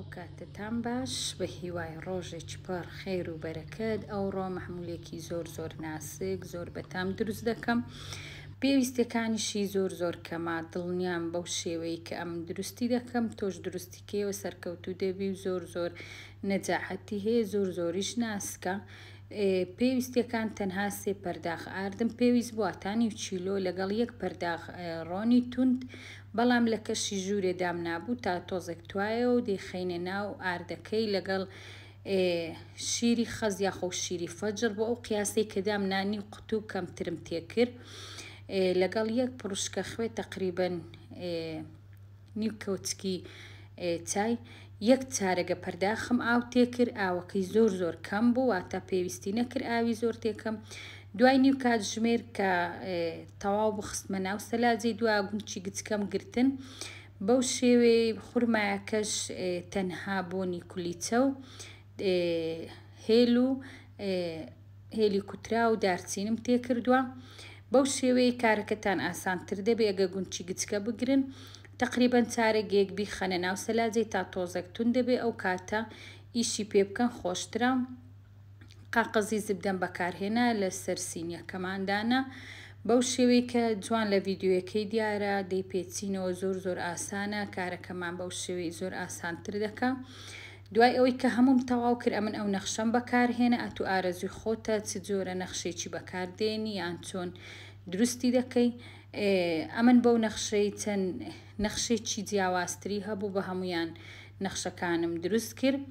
ئەو کاتتان باش بە هیوای ڕۆژێکی پڕ خێر و بەرەکەت ئەو ڕۆ محمولێکی زۆر زۆر ناسک زۆر بەتام دروست دەکەم. پێویستەکانیشی زۆر زۆر کەما دڵنیان بەو شێوەی کە ئەم دروستی دەکەم تۆش دروستیکەوە سەرکەوتو دەبی و زۆر زۆر نەجاحەتی هەیە زۆر زۆریش ناسکە پێویستیەکان تەنها سێ پەرداخ ئاردم پێویست بوواتانی و چیلۆ لەگەڵ یەک پەرداخ ڕۆنی تونند بەڵام لە کەشی ژوورێ دام نبوو تا تۆزێک توایە و دەیخینە ناو ئاردەکەی لەگەڵ شیری خەز یاخۆ شیری فەجر بۆ ئەو قیاسی کەدام نانی و قوتوب کەمترم تێکرد لەگەڵ یەک پڕشکە خوێ تقریبن نیوکەوتکی چای یەک چارەگە پەردا خم ئاو تێکرد ئاوەکەی زۆر زۆر کەم بوو واتە پێویستی نەکرد ئاوی زۆر تێکەم دوای نیو کات ژمێر کە تەواو بخستمە ناو سەلاجی دوا گونچی گچکەم گرتن بەو شێوێ خورمایەکەش تەنها بۆنی کولیچە و هێل و هێلی کوترا و دارچینم تێ کردووە بەو شێوەیە کارەکەتان ئاسانتر دەبێ ئەگە گونچی گچکە بگرن و تقریبان چارەگێک بیخەنە ناو سەلاجەی تا تۆزەکتون دەبێ ئەو کاتە ئیشی پێ بکەن خۆشترا قاقەزی زبدەم بەکارهێنا لە سەرسینیەکەماندانە بەو شێوەی کە جوان لە ڤیددیوەکەی دیارە دەیپێچینەوە زۆر زۆر ئاسانە کارەکەمان بەو شێوەی زۆر ئاسانتر دەکە. دوای ئەوەی کە هەموم تەواو کرد ئەمن ئەو نەخشەم بەکارهێنە ئە تو ئارەزوی خۆتە چ جۆرە نەخشێکی بەکاردێنی یان چۆن دروستی دەکەی ئەمن بەو نەخشەی چەند نەخشێکی جیاوازتری هەبوو بە هەمویان نەخشەکانم دروست کرد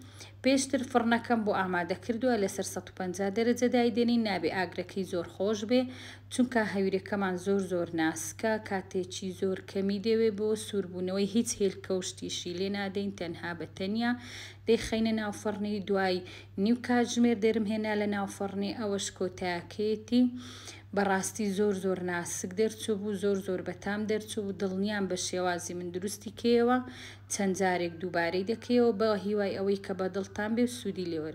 پێشتر فڕنەکەم بۆ ئامادە کردووە لەسەر 150 دەرەجە دایدێنی نابێ ئاگرەکەی زۆر خۆش بێ چونکە هەویرەکەمان زۆر زۆر ناسکە کاتێکی زۆر کەمی دەوێ بۆ سووربوونەوەی هیچ هێلکەوشتیشی لێ نادەین تەنها بەتەنیا دەیخینە ناوفەڕنی دوای نیو کاتژمێر دەرم هێنا لە ناوفەڕنی ئەوەش کۆتاکێتی بەڕاستی زۆر زۆر ناسک دەرچوو بوو زۆر زۆر بەتام دەرچوو و دڵنیان بە شێوازی من دروستی کەیەوە چەند جارێک دووبارەی دەکەیەوە بە هیوای ئەوەی کە بە دڵتان بێ سوودی لێوە